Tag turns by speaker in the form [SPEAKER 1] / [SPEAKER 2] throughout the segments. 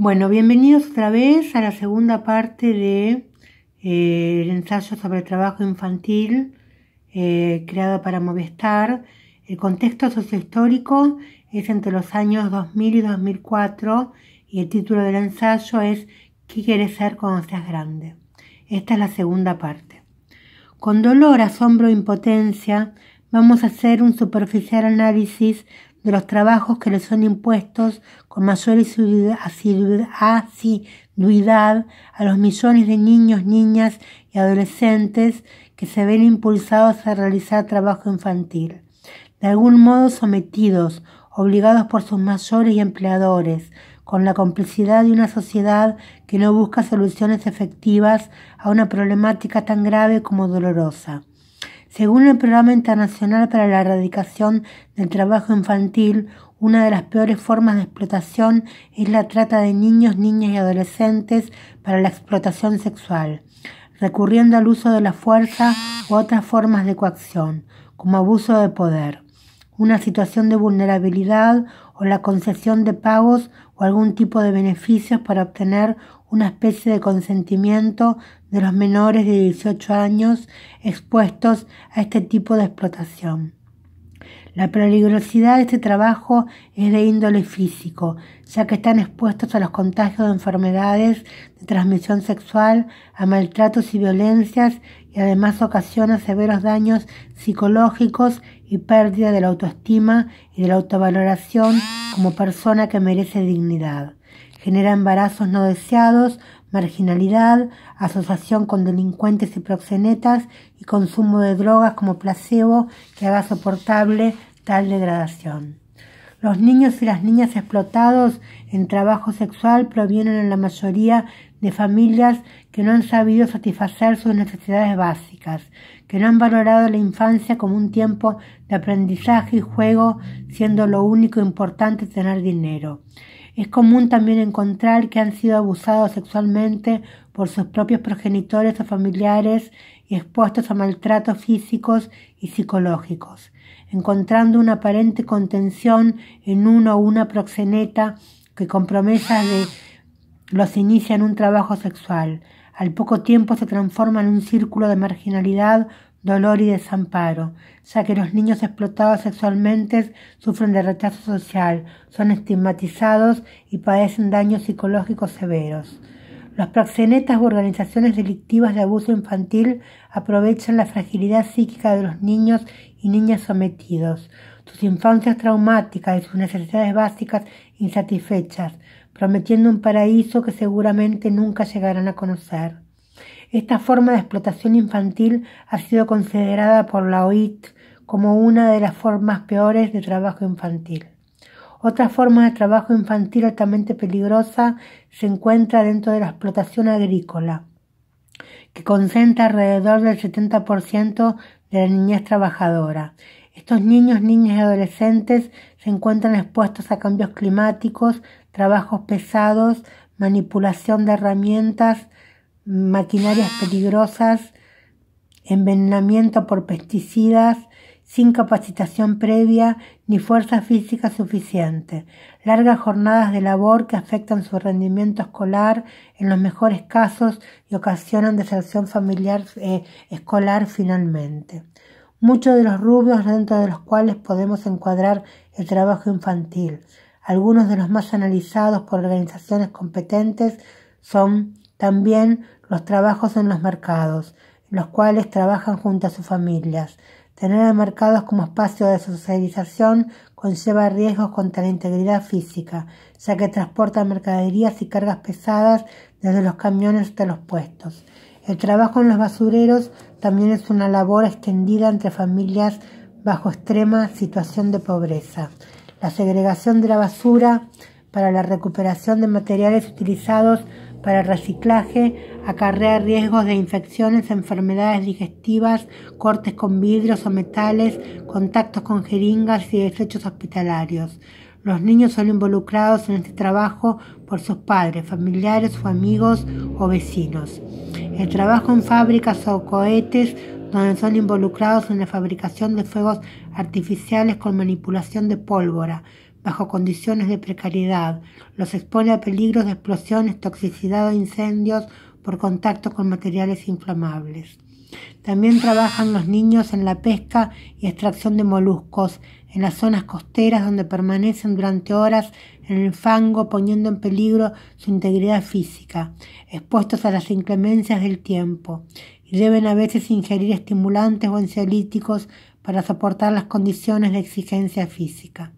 [SPEAKER 1] Bueno, bienvenidos otra vez a la segunda parte de eh, el ensayo sobre el trabajo infantil eh, creado para Movistar. El contexto sociohistórico es entre los años 2000 y 2004 y el título del ensayo es ¿Qué quieres ser cuando seas grande? Esta es la segunda parte. Con dolor, asombro e impotencia, vamos a hacer un superficial análisis de los trabajos que le son impuestos con mayor asiduidad a los millones de niños, niñas y adolescentes que se ven impulsados a realizar trabajo infantil, de algún modo sometidos, obligados por sus mayores y empleadores, con la complicidad de una sociedad que no busca soluciones efectivas a una problemática tan grave como dolorosa. Según el Programa Internacional para la Erradicación del Trabajo Infantil, una de las peores formas de explotación es la trata de niños, niñas y adolescentes para la explotación sexual, recurriendo al uso de la fuerza u otras formas de coacción, como abuso de poder, una situación de vulnerabilidad o la concesión de pagos o algún tipo de beneficios para obtener una especie de consentimiento de los menores de 18 años expuestos a este tipo de explotación. La peligrosidad de este trabajo es de índole físico, ya que están expuestos a los contagios de enfermedades de transmisión sexual, a maltratos y violencias y además ocasiona severos daños psicológicos y pérdida de la autoestima y de la autovaloración como persona que merece dignidad genera embarazos no deseados, marginalidad, asociación con delincuentes y proxenetas y consumo de drogas como placebo que haga soportable tal degradación. Los niños y las niñas explotados en trabajo sexual provienen en la mayoría de familias que no han sabido satisfacer sus necesidades básicas, que no han valorado la infancia como un tiempo de aprendizaje y juego, siendo lo único importante tener dinero. Es común también encontrar que han sido abusados sexualmente por sus propios progenitores o familiares y expuestos a maltratos físicos y psicológicos, encontrando una aparente contención en uno o una proxeneta que con promesas de los inicia en un trabajo sexual, al poco tiempo se transforma en un círculo de marginalidad, dolor y desamparo, ya que los niños explotados sexualmente sufren de rechazo social, son estigmatizados y padecen daños psicológicos severos. Los proxenetas u organizaciones delictivas de abuso infantil aprovechan la fragilidad psíquica de los niños y niñas sometidos, sus infancias traumáticas y sus necesidades básicas insatisfechas, prometiendo un paraíso que seguramente nunca llegarán a conocer. Esta forma de explotación infantil ha sido considerada por la OIT como una de las formas peores de trabajo infantil. Otra forma de trabajo infantil altamente peligrosa se encuentra dentro de la explotación agrícola, que concentra alrededor del 70% de la niñez trabajadora. Estos niños, niñas y adolescentes se encuentran expuestos a cambios climáticos, trabajos pesados, manipulación de herramientas, maquinarias peligrosas, envenenamiento por pesticidas, sin capacitación previa ni fuerza física suficiente, largas jornadas de labor que afectan su rendimiento escolar en los mejores casos y ocasionan deserción familiar eh, escolar finalmente muchos de los rubios dentro de los cuales podemos encuadrar el trabajo infantil. Algunos de los más analizados por organizaciones competentes son también los trabajos en los mercados, los cuales trabajan junto a sus familias. Tener mercados como espacio de socialización conlleva riesgos contra la integridad física, ya que transporta mercaderías y cargas pesadas desde los camiones hasta los puestos. El trabajo en los basureros también es una labor extendida entre familias bajo extrema situación de pobreza. La segregación de la basura para la recuperación de materiales utilizados para el reciclaje acarrea riesgos de infecciones, enfermedades digestivas, cortes con vidrios o metales, contactos con jeringas y desechos hospitalarios. Los niños son involucrados en este trabajo por sus padres, familiares o amigos o vecinos. El trabajo en fábricas o cohetes donde son involucrados en la fabricación de fuegos artificiales con manipulación de pólvora, bajo condiciones de precariedad. Los expone a peligros de explosiones, toxicidad o incendios por contacto con materiales inflamables. También trabajan los niños en la pesca y extracción de moluscos, en las zonas costeras donde permanecen durante horas en el fango poniendo en peligro su integridad física, expuestos a las inclemencias del tiempo, y deben a veces ingerir estimulantes o ansiolíticos para soportar las condiciones de exigencia física.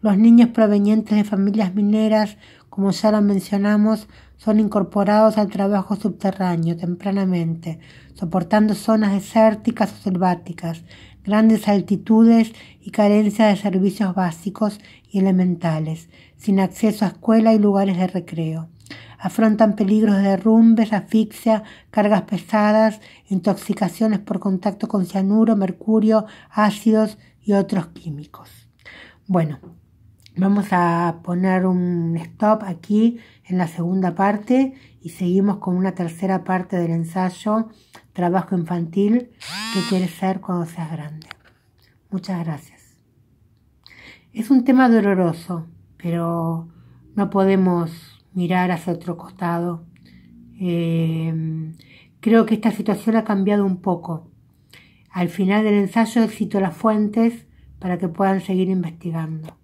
[SPEAKER 1] Los niños provenientes de familias mineras como ya lo mencionamos, son incorporados al trabajo subterráneo tempranamente, soportando zonas desérticas o selváticas, grandes altitudes y carencia de servicios básicos y elementales, sin acceso a escuela y lugares de recreo. Afrontan peligros de derrumbes, asfixia, cargas pesadas, intoxicaciones por contacto con cianuro, mercurio, ácidos y otros químicos. Bueno, Vamos a poner un stop aquí en la segunda parte y seguimos con una tercera parte del ensayo Trabajo infantil, que quieres ser cuando seas grande? Muchas gracias. Es un tema doloroso, pero no podemos mirar hacia otro costado. Eh, creo que esta situación ha cambiado un poco. Al final del ensayo cito las fuentes para que puedan seguir investigando.